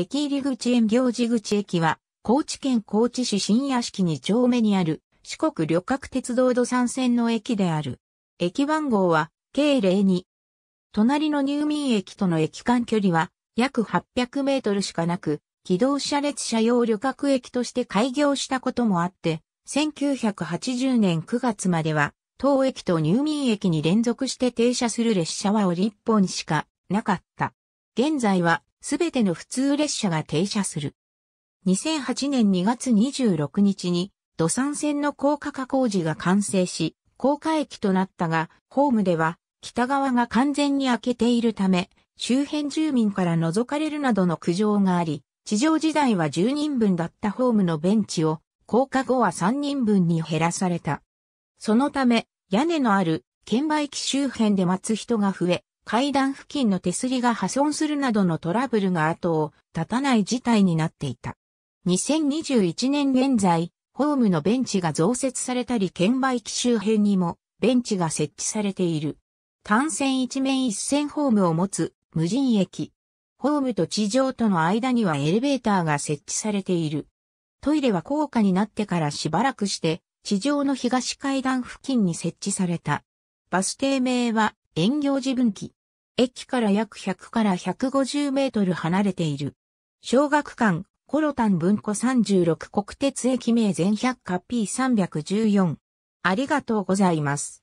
駅入口縁行寺口駅は、高知県高知市新屋敷2丁目にある、四国旅客鉄道土産線の駅である。駅番号は、K02。隣の入民駅との駅間距離は、約800メートルしかなく、機動車列車用旅客駅として開業したこともあって、1980年9月までは、当駅と入民駅に連続して停車する列車は折り一本しかなかった。現在はすべての普通列車が停車する。2008年2月26日に、土産線の高架化工事が完成し、高架駅となったが、ホームでは、北側が完全に開けているため、周辺住民から覗かれるなどの苦情があり、地上時代は10人分だったホームのベンチを、降下後は3人分に減らされた。そのため、屋根のある、券売機周辺で待つ人が増え、階段付近の手すりが破損するなどのトラブルが後を絶たない事態になっていた。2021年現在、ホームのベンチが増設されたり券売機周辺にもベンチが設置されている。単線一面一線ホームを持つ無人駅。ホームと地上との間にはエレベーターが設置されている。トイレは高価になってからしばらくして、地上の東階段付近に設置された。バス停名は、遠行寺分岐。駅から約100から150メートル離れている。小学館、コロタン文庫36国鉄駅名全百科 P314。ありがとうございます。